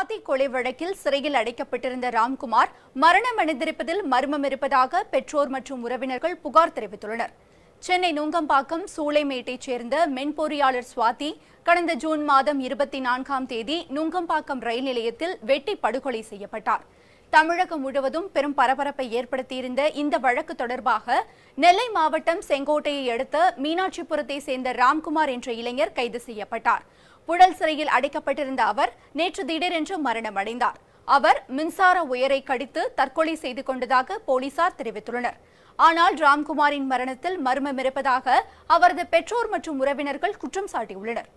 சுவாதி கொலை வழக்கில் சிறையில் அடைக்கப்பட்டிருந்த ராம்குமார் மரணம் அடைந்திருப்பதில் மர்மம் இருப்பதாக பெற்றோர் மற்றும் உறவினர்கள் புகார் தெரிவித்துள்ளனர் சென்னை நுங்கம்பாக்கம் சூளைமேட்டைச் சேர்ந்த மென்பொறியாளர் சுவாதி கடந்த ஜூன் மாதம் இருபத்தி நான்காம் தேதி நுங்கம்பாக்கம் ரயில் நிலையத்தில் வெட்டி படுகொலை செய்யப்பட்டார் தமிழகம் முழுவதும் பெரும் பரபரப்பை ஏற்படுத்தியிருந்த இந்த வழக்கு தொடர்பாக நெல்லை மாவட்டம் செங்கோட்டையை அடுத்த மீனாட்சிபுரத்தை சேர்ந்த ராம்குமார் என்ற இளைஞர் கைது செய்யப்பட்டார் புழல் சிறையில் அடைக்கப்பட்டிருந்த அவர் நேற்று திடீரென்று மரணமடைந்தார் அவர் மின்சார உயரை கடித்து தற்கொலை செய்து கொண்டதாக போலீசார் தெரிவித்துள்ளனர் ஆனால் ராம்குமாரின் மரணத்தில் மர்மம் இருப்பதாக அவரது பெற்றோர் மற்றும் உறவினர்கள் குற்றம் சாட்டியுள்ளனர்